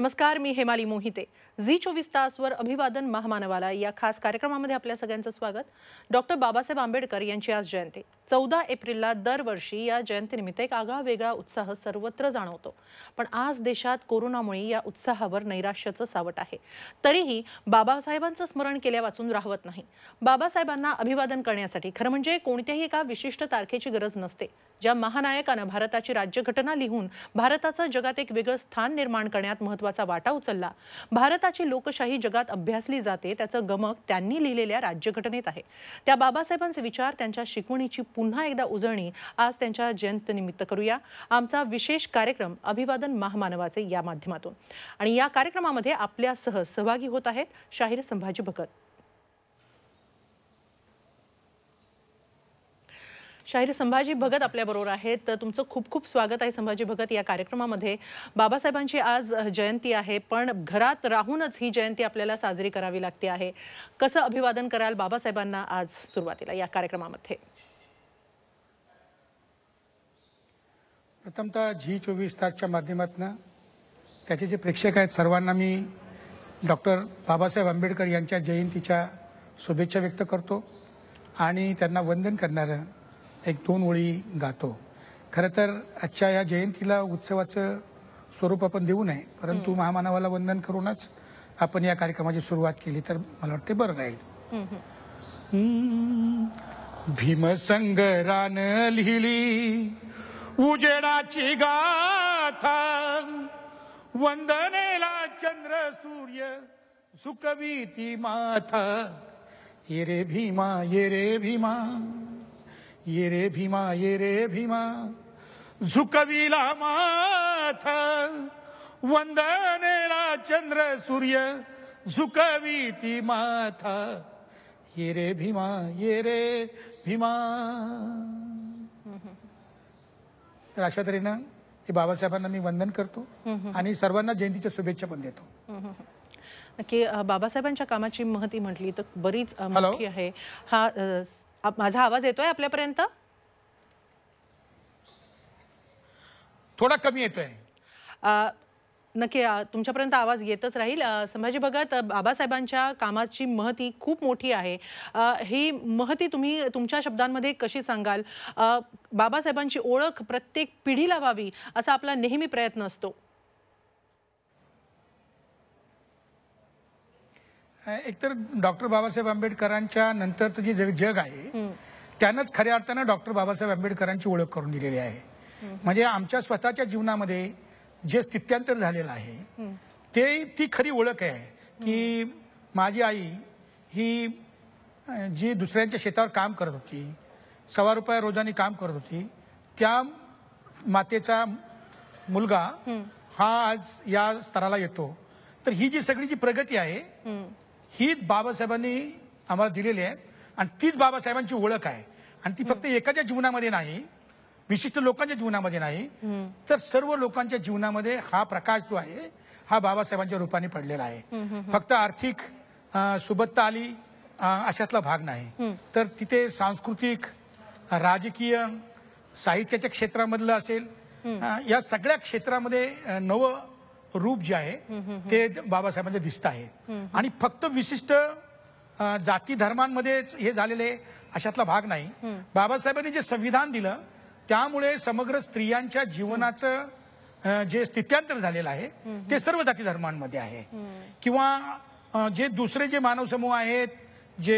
नमस्कार मी हेमाली मोहिते झी चोवीस तासवर अभिवादन महामानवाला या खास कार्यक्रमामध्ये आपल्या सगळ्यांचं स्वागत डॉक्टर बाबासाहेब आंबेडकर यांची आज जयंती चौदा एप्रिलला दरवर्षी या जयंतीनिमित्त एक आगळा वेगळा उत्साह सर्वत्र जाणवतो पण आज देशात कोरोनामुळे या उत्साहावर नैराश्याचं सावट आहे तरीही बाबासाहेबांचं स्मरण केल्या वाचून राहवत नाही बाबासाहेबांना अभिवादन करण्यासाठी खरं म्हणजे कोणत्याही एका विशिष्ट तारखेची गरज नसते ज्या महानायकानं भारताची राज्यघटना लिहून भारताचं जगात एक वेगळं स्थान निर्माण करण्यात महत्वाचा वाटा उचलला भारताची लोकशाही जगात अभ्यासली जाते त्याचं गमक त्यांनी लिहिलेल्या राज्यघटनेत आहे त्या बाबासाहेबांचे विचार त्यांच्या शिकवणीची पुन्हा एकदा उजळणी आज त्यांच्या जयंतीनिमित्त करूया आमचा विशेष कार्यक्रम अभिवादन महामानवाचे या माध्यमातून आणि या कार्यक्रमामध्ये आपल्यासह सहभागी होत आहेत शाहीर संभाजी भगत शाहीर संभाजी भगत आपल्याबरोबर आहेत तर तुमचं खूप खूप स्वागत आहे संभाजी भगत या कार्यक्रमामध्ये बाबासाहेबांची आज जयंती आहे पण घरात राहूनच ही जयंती आपल्याला साजरी करावी लागते आहे कसं अभिवादन कराल बाबासाहेबांना आज सुरुवातीला या कार्यक्रमामध्ये प्रथमतः झी चोवीस तासच्या माध्यमातून त्याचे जे प्रेक्षक आहेत सर्वांना मी डॉक्टर बाबासाहेब आंबेडकर यांच्या जयंतीच्या शुभेच्छा व्यक्त करतो आणि त्यांना वंदन करणारं एक दोन ओळी गातो खरं तर आजच्या या जयंतीला उत्सवाचं स्वरूप आपण देऊ नये परंतु महामानवाला वंदन करूनच आपण या कार्यक्रमाची सुरुवात केली तर मला वाटते बरं राहील भीमसंग रान लिहिली उजेडाची गाथा वंदनेला चंद्र सूर्य सुकवी ती माथा ये रे भीमा ये रे भीमा ये रे भीमा ये रे भीमा झुकविला माथा वंदनेला चंद्र सूर्य झुकवी ती माथा ये रे भीमा ये भीमा तर अशा तऱ्हेनं बाबासाहेबांना मी वंदन करतो आणि सर्वांना जयंतीच्या शुभेच्छा पण देतो की बाबासाहेबांच्या कामाची महती म्हटली तर बरीच मोठी आहे हा माझा आवाज येतोय आपल्यापर्यंत थोडा कमी येतोय नक्की तुमच्यापर्यंत आवाज येतच राहील संभाजी भगत बाबासाहेबांच्या कामाची महती खूप मोठी आहे ही महती तुम्ही तुमच्या शब्दांमध्ये कशी सांगाल बाबासाहेबांची ओळख प्रत्येक पिढीला व्हावी असा आपला नेहमी प्रयत्न असतो एकतर डॉक्टर बाबासाहेब आंबेडकरांच्या नंतरचं जे जग आहे त्यानंच खऱ्या अर्थानं डॉक्टर बाबासाहेब आंबेडकरांची ओळख करून दिलेली आहे म्हणजे आमच्या स्वतःच्या जीवनामध्ये जे स्थित्यांतर झालेलं आहे ते ती खरी ओळख आहे की माझी आई ही जी दुसऱ्यांच्या शेतावर काम करत होती सव्वा रुपया रोजाने काम करत होती त्या मातेचा मुलगा हा आज या स्तराला येतो तर ही जी सगळी जी प्रगती आहे हीच बाबासाहेबांनी आम्हाला दिलेली आहे आणि तीच बाबासाहेबांची ओळख आहे आणि ती फक्त एकाच्या जीवनामध्ये नाही विशिष्ट लोकांच्या जीवनामध्ये नाही तर सर्व लोकांच्या जीवनामध्ये हा प्रकाश जो आहे हा बाबासाहेबांच्या रूपाने पडलेला आहे फक्त आर्थिक सुबत्ता आली अशातला भाग नाही तर तिथे सांस्कृतिक राजकीय साहित्याच्या क्षेत्रामधलं असेल या सगळ्या क्षेत्रामध्ये नवं रूप जे आहे ते बाबासाहेबांचं दिसत आहे आणि फक्त विशिष्ट जाती धर्मांमध्येच हे झालेले अशातला भाग नाही बाबासाहेबांनी जे संविधान दिलं त्यामुळे समग्र स्त्रियांच्या जीवनाचं जे स्थित्यांतर झालेलं आहे ते सर्व जाती धर्मांमध्ये आहे किंवा जे दुसरे जे मानव समूह आहेत जे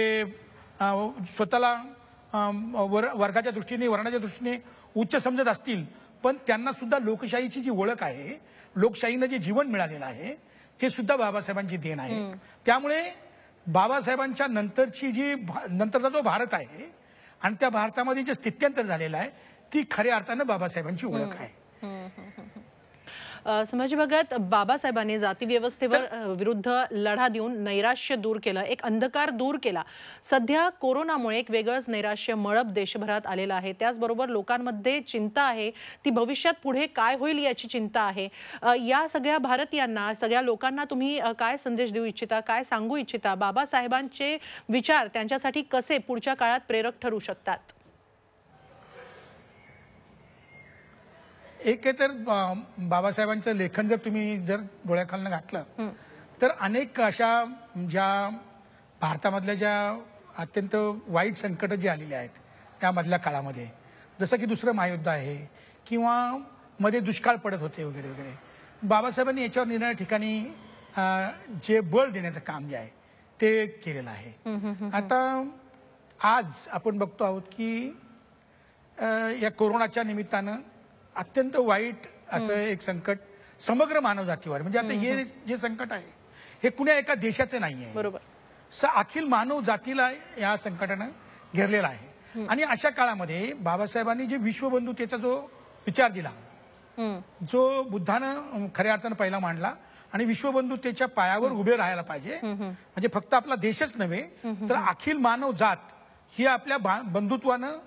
स्वतःला वर वर्गाच्या दृष्टीने वर्णाच्या दृष्टीने उच्च समजत असतील पण त्यांना सुद्धा लोकशाहीची जी ओळख आहे लोकशाहीनं जे जीवन मिळालेलं आहे ते सुद्धा बाबासाहेबांची देण आहे त्यामुळे बाबासाहेबांच्या नंतरची जी नंतरचा जो भारत आहे आणि त्या भारतामध्ये जे स्थित्यंतर झालेलं आहे ती खऱ्या अर्थानं बाबासाहेबांची ओळख आहे संभाजी भगत बाबासाहेबांनी जातीव्यवस्थेवर विरुद्ध लढा देऊन नैराश्य दूर केलं एक अंधकार दूर केला सध्या कोरोनामुळे एक वेगळंच नैराश्य मळप देशभरात आलेलं आहे त्याचबरोबर लोकांमध्ये चिंता आहे ती भविष्यात पुढे काय होईल याची चिंता आहे या सगळ्या भारतीयांना सगळ्या लोकांना तुम्ही काय संदेश देऊ इच्छिता काय सांगू इच्छिता बाबासाहेबांचे विचार त्यांच्यासाठी कसे पुढच्या काळात प्रेरक ठरू शकतात एक आहे तर बाबासाहेबांचं लेखन जर तुम्ही जर डोळ्याखालनं घातलं तर अनेक अशा ज्या भारतामधल्या ज्या अत्यंत वाईट संकटं जी आलेली आहेत त्यामधल्या काळामध्ये जसं की दुसरं महायुद्ध आहे किंवा मध्ये दुष्काळ पडत होते वगैरे वगैरे बाबासाहेबांनी याच्यावर निर्णय ठिकाणी जे बळ देण्याचं काम जे आहे ते केलेलं आहे आता आज आपण बघतो आहोत की या कोरोनाच्या निमित्तानं अत्यंत वाईट असं एक संकट समग्र मानवजातीवर म्हणजे आता हे जे संकट आहे हे कुण्या एका देशाचं नाही आहे बरोबर स अखिल मानव जातीला या संकटानं घेरलेला आहे आणि अशा काळामध्ये बाबासाहेबांनी जे विश्वबंधुतेचा जो विचार दिला जो बुद्धानं खऱ्या अर्थानं पहिला मांडला आणि विश्वबंधुतेच्या पायावर उभे राहायला पाहिजे म्हणजे फक्त आपला देशच नव्हे तर अखिल मानव जात ही आपल्या बंधुत्वानं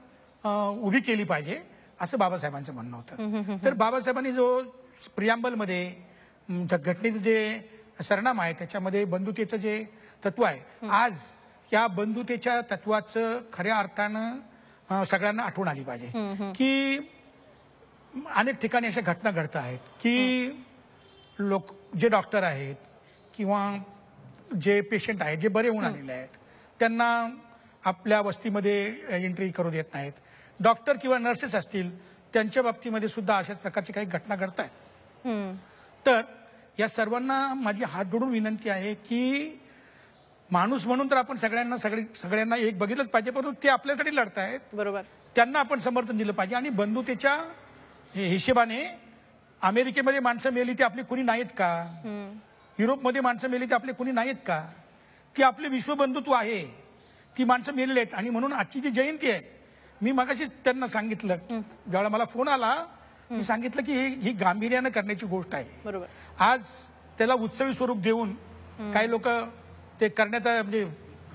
उभी केली पाहिजे असं बाबासाहेबांचं म्हणणं होतं तर बाबासाहेबांनी जो प्रियांबलमध्ये घटनेचं जे सरनाम आहे त्याच्यामध्ये बंधुतेचं जे तत्व आहे आज या बंधुतेच्या तत्वाचं खऱ्या अर्थानं सगळ्यांना आठवण आली पाहिजे की अनेक ठिकाणी अशा घटना घडत आहेत की लोक जे डॉक्टर आहेत किंवा जे पेशंट आहेत जे बरे होऊन आलेले आहेत त्यांना आपल्या वस्तीमध्ये एंट्री करू देत नाहीत डॉक्टर किंवा नर्सेस असतील त्यांच्या बाबतीमध्ये सुद्धा अशाच प्रकारची काही घटना घडत आहेत तर या सर्वांना माझी हात जोडून विनंती आहे की माणूस म्हणून तर आपण सगळ्यांना सगळे सगळ्यांना एक बघितलंच पाहिजे परंतु ते आपल्यासाठी लढत आहेत बरोबर त्यांना आपण समर्थन दिलं पाहिजे आणि बंधुतेच्या हिशेबाने अमेरिकेमध्ये माणसं मेली ते आपली कुणी नाहीत का युरोपमध्ये माणसं मेली ते आपले कुणी नाहीत का ती आपले विश्वबंधुत्व आहे ती माणसं मेलेली आहेत आणि म्हणून आजची जी जयंती आहे मी मगाशी त्यांना सांगितलं ज्यावेळेला मला फोन आला मी सांगितलं की ही गांभीर्यानं करण्याची गोष्ट आहे आज त्याला उत्सवी स्वरूप देऊन काही लोक ते करण्यात म्हणजे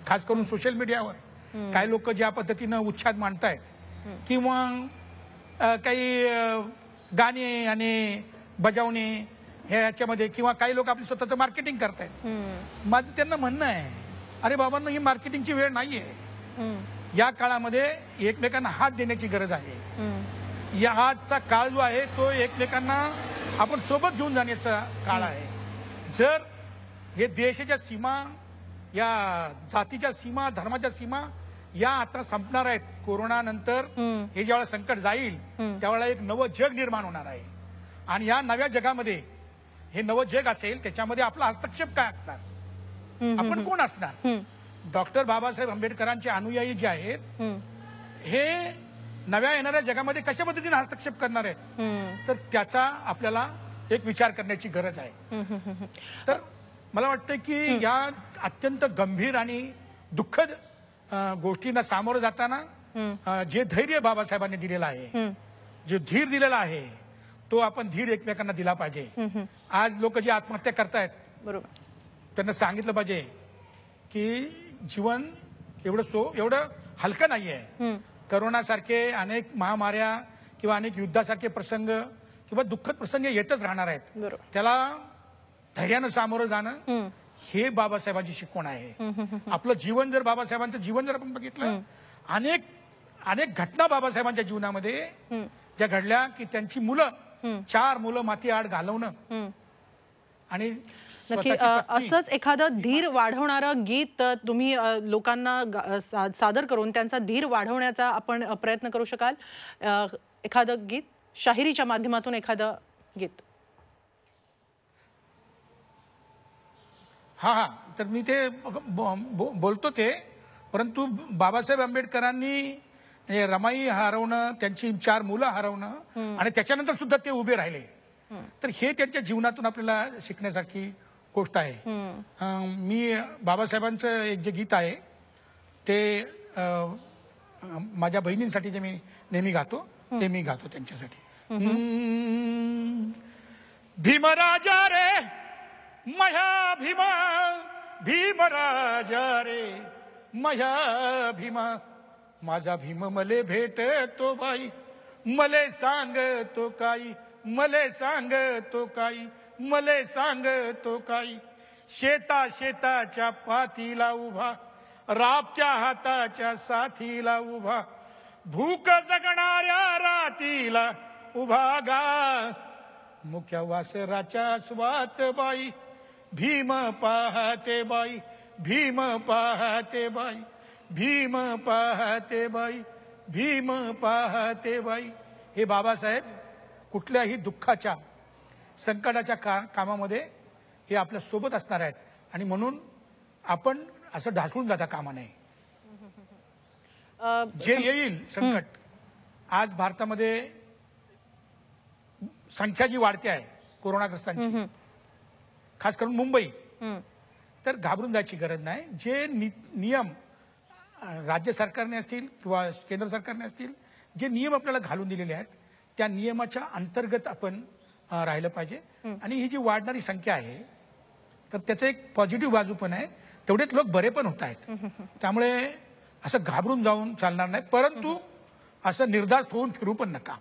खास करून सोशल मीडियावर काही लोक ज्या पद्धतीनं उच्छाद मांडतायत किंवा काही गाणे आणि बजावणे ह्याच्यामध्ये किंवा काही लोक आपली स्वतःचं मार्केटिंग करतायत माझं त्यांना म्हणणं आहे अरे बाबांना ही मार्केटिंगची वेळ नाहीये या काळामध्ये एकमेकांना हात देण्याची गरज आहे या आजचा काळ जो आहे तो एकमेकांना आपण सोबत घेऊन जाण्याचा काळ आहे जर हे देशाच्या सीमा या जातीच्या सीमा धर्माच्या सीमा या आता संपणार आहेत कोरोनानंतर हे ज्यावेळेला संकट जाईल त्यावेळेला एक नवं जग निर्माण होणार आहे आणि या नव्या जगामध्ये हे नवं जग असेल त्याच्यामध्ये आपला हस्तक्षेप काय असणार आपण कोण असणार डॉक्टर बाबासाहेब आंबेडकरांचे अनुयायी जे आहेत हे नव्या येणाऱ्या जगामध्ये कशा पद्धतीने हस्तक्षेप करणार आहेत तर त्याचा आपल्याला एक विचार करण्याची गरज आहे तर मला वाटतं की या अत्यंत गंभीर आणि दुःखद गोष्टींना सामोरं जाताना जे धैर्य बाबासाहेबांनी दिलेलं आहे जे धीर दिलेला आहे तो आपण धीर एकमेकांना दिला पाहिजे आज लोक जे आत्महत्या करतायत बरोबर त्यांना सांगितलं पाहिजे की जीवन एवढं सो एवढं हलकं नाहीये आहे करोनासारखे अनेक महामाऱ्या किंवा अनेक युद्धासारखे प्रसंग किंवा दुःखद प्रसंग येतच राहणार आहेत त्याला धैर्यानं सामोरं जाणं हे बाबासाहेबांची शिकवण आहे आपलं जीवन जर बाबासाहेबांचं जीवन जर आपण बघितलं अनेक अनेक घटना बाबासाहेबांच्या जीवनामध्ये ज्या घडल्या की त्यांची मुलं चार मुलं माती आड घालवणं आणि नक्की असंच एखादं धीर वाढवणारं गीत तुम्ही लोकांना सादर करून त्यांचा धीर वाढवण्याचा आपण प्रयत्न करू शकाल एखादं गीत शाहिरीच्या माध्यमातून एखादं गीत हा हा तर मी ते बोलतो ते परंतु बाबासाहेब आंबेडकरांनी रमाई हरवणं त्यांची चार मुलं हरवणं आणि त्याच्यानंतर सुद्धा ते उभे राहिले तर हे त्यांच्या जीवनातून आपल्याला शिकण्यासारखी गोष्ट आहे मी बाबासाहेबांचं एक जे गीत आहे ते माझ्या बहिणींसाठी जे मी नेहमी गातो ते मी गातो त्यांच्यासाठी भीमराजा रे मया भीमा भीमराजा रे मया भीमा माझा भीम मले भेट तो बाई मले सांग तो काही मले सांग तो काही मले सांगतो काही शेता शेताच्या पाथीला उभा राबच्या हाताच्या साथीला उभा भूक जगणाऱ्या रातीला उभा गा मुख्या वासराच्या स्वात बाई भीम पाहते बाई भीम पाहते बाई भीम पाहते बाई भीम पाहते बाई हे बाबासाहेब कुठल्याही दुःखाच्या संकटाच्या का कामामध्ये हे आपल्या सोबत असणार आहेत आणि म्हणून आपण असं ढासळून जाता कामा नाही जे येईल संकट आज भारतामध्ये संख्या जी वाढते आहे कोरोनाग्रस्तांची खास करून मुंबई तर घाबरून जायची गरज नाही जे नियम राज्य सरकारने असतील किंवा केंद्र सरकारने असतील जे नियम आपल्याला घालून दिलेले आहेत त्या नियमाच्या अंतर्गत आपण राहिलं पाहिजे आणि ही जी वाढणारी संख्या आहे तर त्याचं एक पॉझिटिव्ह बाजू पण आहे तेवढेच लोक बरे पण होत आहेत त्यामुळे असं घाबरून जाऊन चालणार नाही परंतु असं निर्धास होऊन फिरू पण नका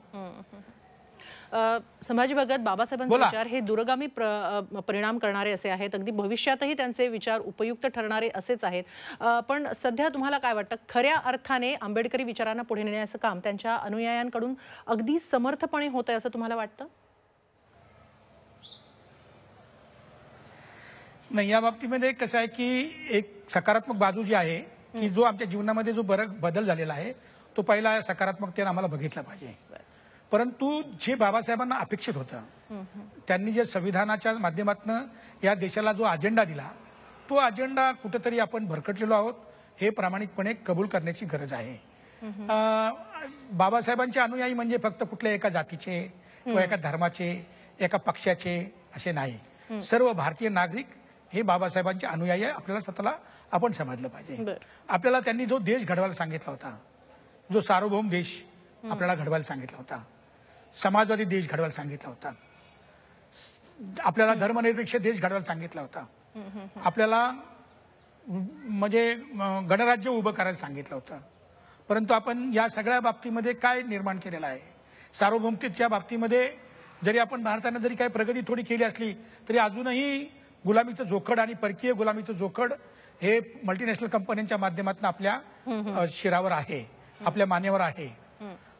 संभाजी भगत बाबासाहेबांचे विचार हे दूरगामी परिणाम करणारे असे आहेत अगदी भविष्यातही त्यांचे विचार उपयुक्त ठरणारे असेच आहेत पण सध्या तुम्हाला काय वाटतं खऱ्या अर्थाने आंबेडकरी विचारांना पुढे नेण्याचं काम त्यांच्या अनुयायांकडून अगदी समर्थपणे होत आहे असं तुम्हाला वाटतं नाही या बाबतीमध्ये कसं आहे की एक सकारात्मक बाजू जी आहे की जो आमच्या जीवनामध्ये जो बरं बदल झालेला आहे तो पहिला सकारात्मकतेनं आम्हाला बघितला पाहिजे परंतु जे बाबासाहेबांना अपेक्षित होतं त्यांनी जे संविधानाच्या माध्यमातून या देशाला जो अजेंडा दिला तो अजेंडा कुठेतरी आपण भरकटलेलो आहोत हे प्रामाणिकपणे कबूल करण्याची गरज आहे बाबासाहेबांचे अनुयायी म्हणजे फक्त कुठल्या एका जातीचे किंवा एका धर्माचे एका पक्षाचे असे नाही सर्व भारतीय नागरिक हे बाबासाहेबांचे अनुयायी आपल्याला स्वतःला आपण समजलं पाहिजे आपल्याला त्यांनी जो देश घडवायला सांगितला होता जो सार्वभौम देश आपल्याला घडवायला सांगितला होता समाजवादी देश घडवायला सांगितला होता आपल्याला धर्मनिरपेक्ष देश घडवायला सांगितला होता आपल्याला म्हणजे गणराज्य उभं करायला सांगितलं होतं परंतु आपण या सगळ्या बाबतीमध्ये काय निर्माण केलेलं आहे सार्वभौमतेच्या बाबतीमध्ये जरी आपण भारतानं जरी काही प्रगती थोडी केली असली तरी अजूनही गुलामीचं जोखड आणि परकीय गुलामीचं जोखड हे मल्टीनॅशनल कंपन्यांच्या माध्यमातून आपल्या शिरावर आहे आपल्या मानेवर आहे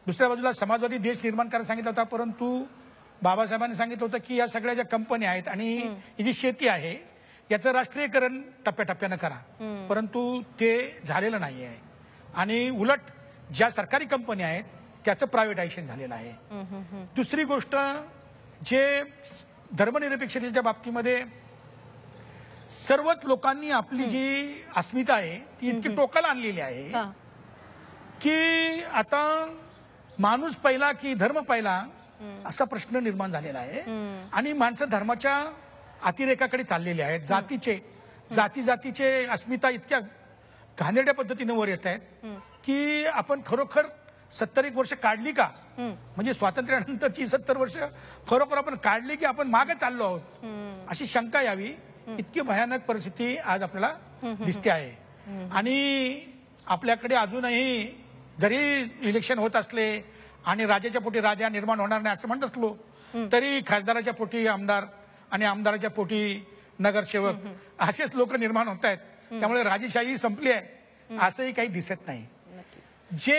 दुसऱ्या बाजूला समाजवादी देश निर्माण करायला सांगितलं होता परंतु बाबासाहेबांनी सांगितलं होतं की या सगळ्या ज्या कंपन्या आहेत आणि ही जी शेती आहे याचं राष्ट्रीयकरण टप्प्याटप्प्यानं करा परंतु ते झालेलं नाही आहे आणि उलट ज्या सरकारी कंपन्या आहेत त्याचं प्रायव्हेटायझेशन झालेलं आहे दुसरी गोष्ट जे धर्मनिरपेक्षतेच्या बाबतीमध्ये सर्वच लोकांनी आपली जी अस्मिता आहे ती इतकी टोकाला आणलेली आहे की आता माणूस पहिला की धर्म पहिला असा प्रश्न निर्माण झालेला आहे आणि माणसं धर्माच्या अतिरेकाकडे चाललेले आहेत जातीचे जाती जातीचे अस्मिता इतक्या घाणेरड्या पद्धतीने वर येत आहेत की आपण खरोखर सत्तर एक वर्ष काढली का म्हणजे स्वातंत्र्यानंतरची सत्तर वर्ष खरोखर आपण काढली की आपण मागे चाललो आहोत अशी शंका यावी इतकी भयानक परिस्थिती आज आपल्याला दिसते आहे आणि आपल्याकडे अजूनही जरी इलेक्शन होत असले आणि राजाच्या पोटी राजा निर्माण होणार नाही असं म्हणत असलो तरी खासदाराच्या पोटी आमदार आणि आमदाराच्या पोटी नगरसेवक असेच लोक निर्माण होत आहेत त्यामुळे राजेशाही संपली आहे असंही काही दिसत नाही जे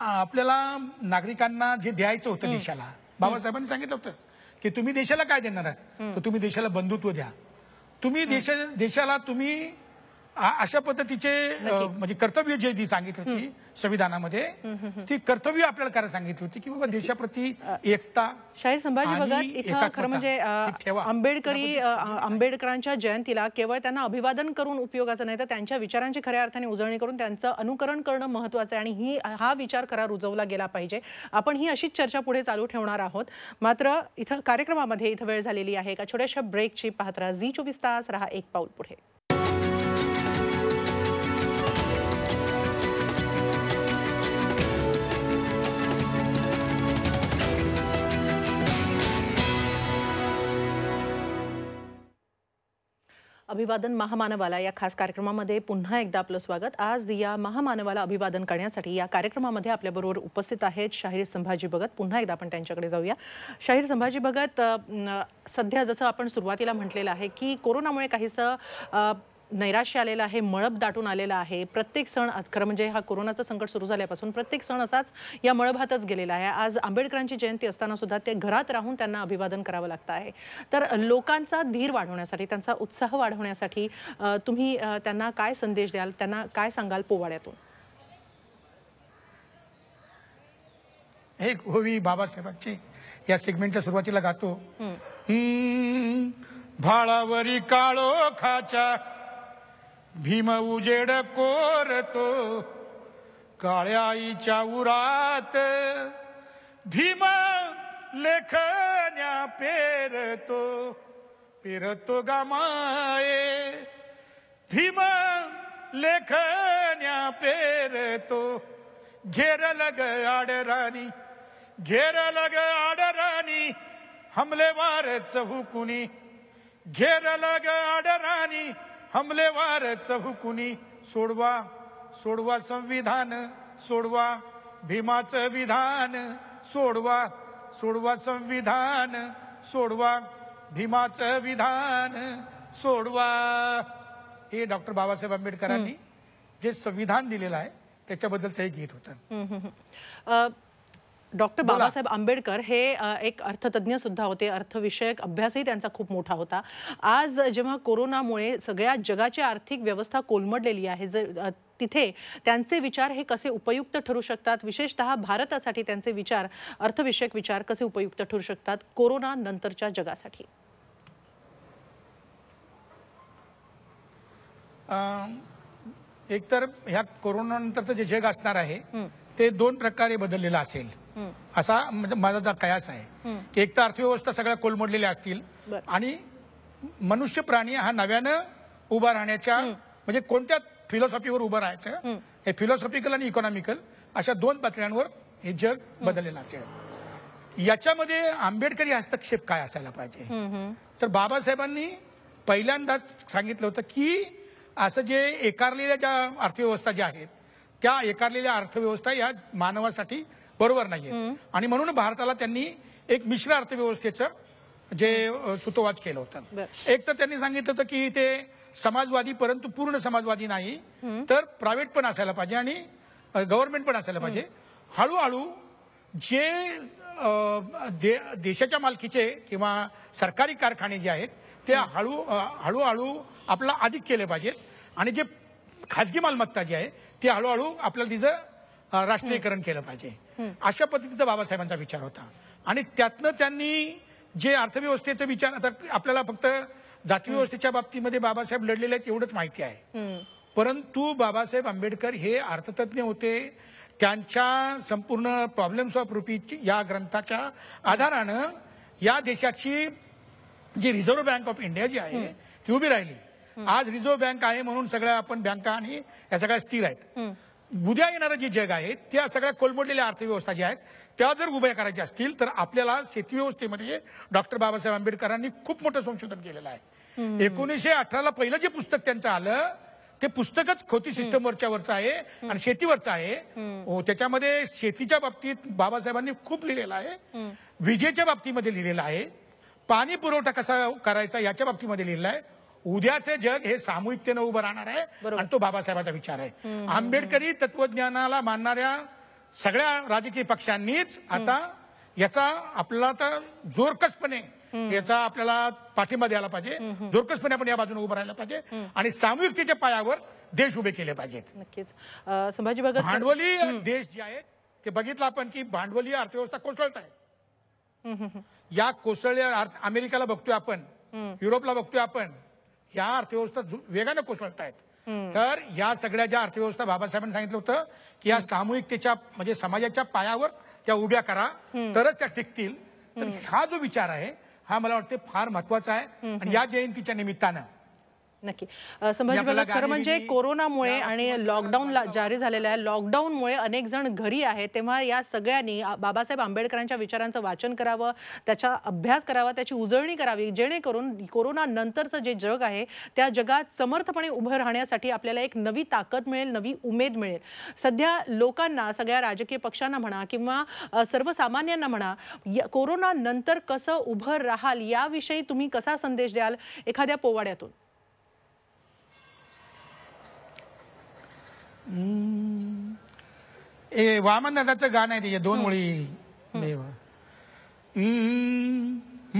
आपल्याला नागरिकांना जे द्यायचं होतं देशाला बाबासाहेबांनी सांगितलं होतं की तुम्ही देशाला काय देणार आहात तर तुम्ही देशाला बंधुत्व द्या तुम्ही देशा देशाला तुम्ही अशा पद्धतीचे म्हणजे कर्तव्य जे जी सांगितली होती संविधानामध्ये ती कर्तव्य आपल्याला करायला सांगितली होती की बाबा देशाप्रती एकता शाहीर संभाजी भगत म्हणजे आंबेडकरी आंबेडकरांच्या जयंतीला केवळ त्यांना अभिवादन करून उपयोगाचं नाही तर त्यांच्या विचारांची खऱ्या अर्थाने उजळणी करून त्यांचं अनुकरण करणं महत्वाचं आहे आणि ही हा विचार खरा रुजवला गेला पाहिजे आपण ही अशीच चर्चा पुढे चालू ठेवणार आहोत मात्र इथं कार्यक्रमामध्ये इथं वेळ झालेली आहे एका छोट्याशा ब्रेकची पाहत राहा झी चोवीस तास राहा एक पाऊल पुढे अभिवादन महामानवाला या खास कार्यक्रमामध्ये पुन्हा एकदा आपलं स्वागत आज या महामानवाला अभिवादन करण्यासाठी या कार्यक्रमामध्ये आपल्याबरोबर उपस्थित आहेत शाहीर संभाजी भगत पुन्हा एकदा आपण त्यांच्याकडे जाऊया शाहीर संभाजी भगत सध्या जसं आपण सुरुवातीला म्हटलेलं आहे की कोरोनामुळे काहीसं नैराश्य आलेलं आहे मळब दाटून आलेला आहे प्रत्येक सण खरं म्हणजे हा कोरोनाचं संकट सुरू झाल्यापासून प्रत्येक सण असाच या मळभातच गेलेला आहे आज आंबेडकरांची जयंती असताना सुद्धा ते घरात राहून त्यांना अभिवादन करावं लागतं आहे तर लोकांचा धीर वाढवण्यासाठी त्यांचा उत्साह वाढवण्यासाठी तुम्ही त्यांना काय संदेश द्याल त्यांना काय सांगाल पोवाड्यातून एक होवी बाबासाहेबांची या सेगमेंटच्या सुरुवातीला गातो भाळावरी काळो भीम उजेड कोरतो आईच्या उरात भीम लेखन्या पेरतो पेरतो गमाये भीम लेखन्या पेरतो घेरल ग आडरानी घेरल ग हमले हमलेवार चहुकुनी घेरल आड राणी हमलेवार चहुकुनी सोडवा सोडवा संविधान सोडवा भीमाचं विधान सोडवा सोडवा संविधान सोडवा भीमाचं विधान सोडवा हे डॉक्टर बाबासाहेब आंबेडकरांनी जे संविधान दिलेलं आहे त्याच्याबद्दलचं हे गीत होतं डॉक्टर बाबासाहेब आंबेडकर हे एक अर्थतज्ञ सुद्धा होते अर्थविषयक अभ्यासही त्यांचा खूप मोठा होता आज जेव्हा कोरोनामुळे सगळ्या जगाची आर्थिक व्यवस्था कोलमडलेली आहे जर तिथे त्यांचे विचार हे कसे उपयुक्त ठरू शकतात विशेषतः भारतासाठी त्यांचे विचार अर्थविषयक विचार कसे उपयुक्त ठरू शकतात कोरोना नंतरच्या जगासाठी एकतर ह्या कोरोनानंतरचं जे जग असणार आहे ते दोन प्रकारे बदललेलं असेल असा म्हणजे माझा कयास आहे एक तर अर्थव्यवस्था सगळ्या कोलमोडलेल्या असतील आणि मनुष्य प्राणी हा नव्यानं उभा राहण्याच्या म्हणजे कोणत्या फिलॉसॉफीवर उभं राहायचं हे फिलॉसॉफिकल आणि इकॉनॉमिकल अशा दोन पातळ्यांवर हे जग बदललेलं असेल याच्यामध्ये आंबेडकरी हस्तक्षेप काय असायला पाहिजे तर बाबासाहेबांनी पहिल्यांदाच सांगितलं होतं की असं जे एकारलेल्या ज्या अर्थव्यवस्था ज्या आहेत त्या एकारलेल्या अर्थव्यवस्था या मानवासाठी बरोबर नाहीये आणि म्हणून भारताला त्यांनी एक मिश्र अर्थव्यवस्थेचं जे सुतोवाच केलं होतं एक तर त्यांनी सांगितलं होतं की ते समाजवादी परंतु पूर्ण समाजवादी नाही तर प्रायव्हेट पण असायला पाहिजे आणि गव्हर्नमेंट पण असायला पाहिजे हळूहळू जे दे, देशाच्या मालकीचे किंवा सरकारी कारखाने जे आहेत ते हळू हळूहळू आपला अधिक केले पाहिजेत आणि जे खाजगी मालमत्ता जी आहे ती हळूहळू आपल्याला तिचं राष्ट्रीयकरण केलं पाहिजे अशा पद्धतीचा बाबासाहेबांचा विचार होता आणि त्यातनं त्यांनी जे अर्थव्यवस्थेचा विचार आता आपल्याला फक्त जाती व्यवस्थेच्या बाबतीमध्ये बाबासाहेब लढलेले आहेत एवढंच माहिती आहे परंतु बाबासाहेब आंबेडकर हे अर्थतज्ञ होते त्यांच्या संपूर्ण प्रॉब्लेम्स ऑफ रुपी या ग्रंथाच्या आधारानं या देशाची जी रिझर्व्ह बँक ऑफ इंडिया जी आहे ती उभी राहिली आज रिझर्व्ह बँक आहे म्हणून सगळ्या आपण बँका आणि या सगळ्या स्थिर आहेत उद्या येणारं जे जग आहे त्या सगळ्या कोलमडलेल्या अर्थव्यवस्था ज्या आहेत त्या जर उभ्या करायच्या असतील तर आपल्याला शेती व्यवस्थेमध्ये डॉक्टर बाबासाहेब आंबेडकरांनी खूप मोठं संशोधन केलेलं आहे एकोणीसशे अठराला पहिलं जे पुस्तक त्यांचं आलं ते पुस्तकच खोती वरच्या वरचं आहे आणि शेतीवरचं आहे हो, त्याच्यामध्ये शेतीच्या बाबतीत बाबासाहेबांनी खूप लिहिलेलं आहे विजेच्या बाबतीमध्ये लिहिलेलं आहे पाणी पुरवठा कसा करायचा याच्या बाबतीमध्ये लिहिलेला आहे उद्याचं जग हे सामूहिकतेनं उभं राहणार आहे आणि तो बाबासाहेबांचा विचार आहे आंबेडकरी तत्वज्ञानाला मानणाऱ्या सगळ्या राजकीय पक्षांनीच आता याचा आपला तर जोरकसपणे याचा आपल्याला पाठिंबा द्यायला पाहिजे जोरकसपणे आपण या बाजूने उभं राहायला पाहिजे आणि सामूहिकतेच्या पायावर देश उभे केले पाहिजेत नक्कीच संभाजी भगत भांडवली देश जे आहेत ते बघितलं आपण की भांडवली अर्थव्यवस्था कोसळत आहे या कोसळल्या अमेरिकाला बघतोय आपण युरोपला बघतोय आपण या अर्थव्यवस्था वेगानं आहेत तर या सगळ्या ज्या अर्थव्यवस्था बाबासाहेबांनी सांगितलं होतं की या सामूहिकतेच्या म्हणजे समाजाच्या पायावर त्या उभ्या करा तरच त्या टिकतील तर हा जो विचार आहे हा मला वाटते फार महत्वाचा आहे आणि या जयंतीच्या निमित्तानं नक्की संभाजी भगत खरं म्हणजे कोरोनामुळे आणि लॉकडाऊन जारी झालेलं आहे लॉकडाऊनमुळे अनेक जण घरी आहेत तेव्हा या सगळ्यांनी बाबासाहेब आंबेडकरांच्या विचारांचं वाचन करावं त्याचा अभ्यास करावा त्याची उजळणी करावी जेणेकरून कोरोना नंतरचं जे जग आहे त्या जगात समर्थपणे उभं राहण्यासाठी आपल्याला एक नवी ताकद मिळेल नवी उमेद मिळेल सध्या लोकांना सगळ्या राजकीय पक्षांना म्हणा किंवा सर्वसामान्यांना म्हणा कोरोना नंतर कसं उभं राहाल याविषयी तुम्ही कसा संदेश द्याल एखाद्या पोवाड्यातून ए वामनदादाचं गाणं आहे त्याच्या दोन मुळी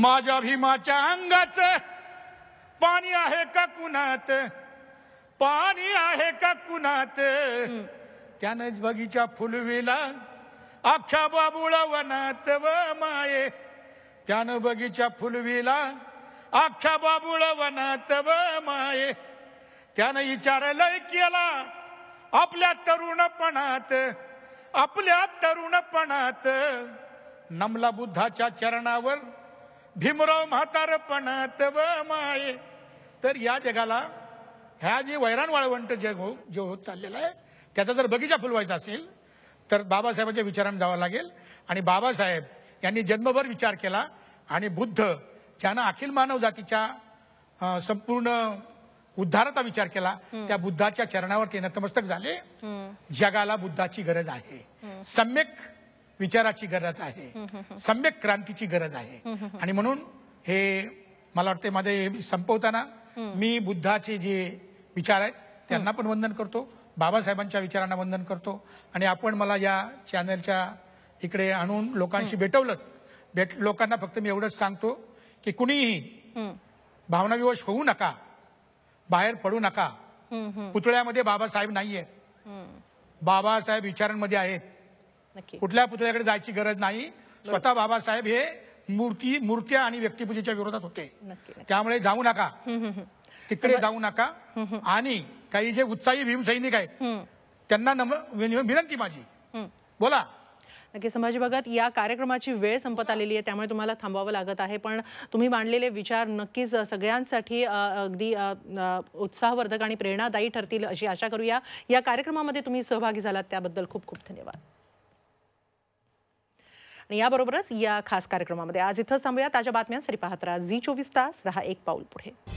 माझ्या भीमाच्या अंगाच पाणी आहे का कुणात पाणी आहे का कुणात त्यानं बगीचा फुलवीला अख्ख्या बाबुळा वनात व माये त्यानं बगीचा फुलवीला अख्ख्या बाबुळा वनात व माये त्यानं विचारलंय केला आपल्या तरुणपणात आपल्या तरुणपणात नमला बुद्धाच्या चरणावर भीमराव म्हातारपणात व माय तर या जगाला ह्या जी वैराण वाळवंट जग हो जे होत चाललेला आहे त्याचा जर बगीचा फुलवायचा असेल तर बाबासाहेबांच्या विचारानं जावं लागेल आणि बाबासाहेब यांनी जन्मभर विचार केला आणि बुद्ध ज्यांना अखिल जातीच्या संपूर्ण उद्धाराचा विचार केला त्या बुद्धाच्या चरणावर ते नतमस्तक झाले जगाला बुद्धाची गरज आहे सम्यक विचाराची गरज आहे सम्यक क्रांतीची गरज आहे आणि म्हणून हे मला वाटते माझे संपवताना मी बुद्धाचे जे विचार आहेत त्यांना पण वंदन करतो बाबासाहेबांच्या विचारांना वंदन करतो आणि आपण मला या चॅनलच्या इकडे आणून लोकांशी भेटवलं भेट लोकांना फक्त मी एवढंच सांगतो की कुणीही भावनाविवश होऊ नका बाहेर पडू नका पुतळ्यामध्ये बाबासाहेब नाहीये बाबासाहेब विचारांमध्ये आहेत कुठल्या पुतळ्याकडे जायची गरज नाही स्वतः बाबासाहेब हे मूर्ती मूर्त्या आणि व्यक्तिपूजेच्या विरोधात होते त्यामुळे जाऊ नका तिकडे जाऊ नका आणि काही जे उत्साही भीमसैनिक आहेत त्यांना विनंती माझी बोला नक्की संभाजी भगत या कार्यक्रमाची वेळ संपत आलेली आहे त्यामुळे तुम्हाला थांबावं लागत आहे पण तुम्ही मांडलेले विचार नक्कीच सगळ्यांसाठी अगदी उत्साहवर्धक आणि प्रेरणादायी ठरतील अशी आशा करूया या कार्यक्रमामध्ये तुम्ही सहभागी झालात त्याबद्दल खूप खूप धन्यवाद आणि याबरोबरच या खास कार्यक्रमामध्ये आज इथंच थांबूया ताज्या बातम्यांसाठी पाहत राहा झी चोवीस तास रहा एक पाऊल पुढे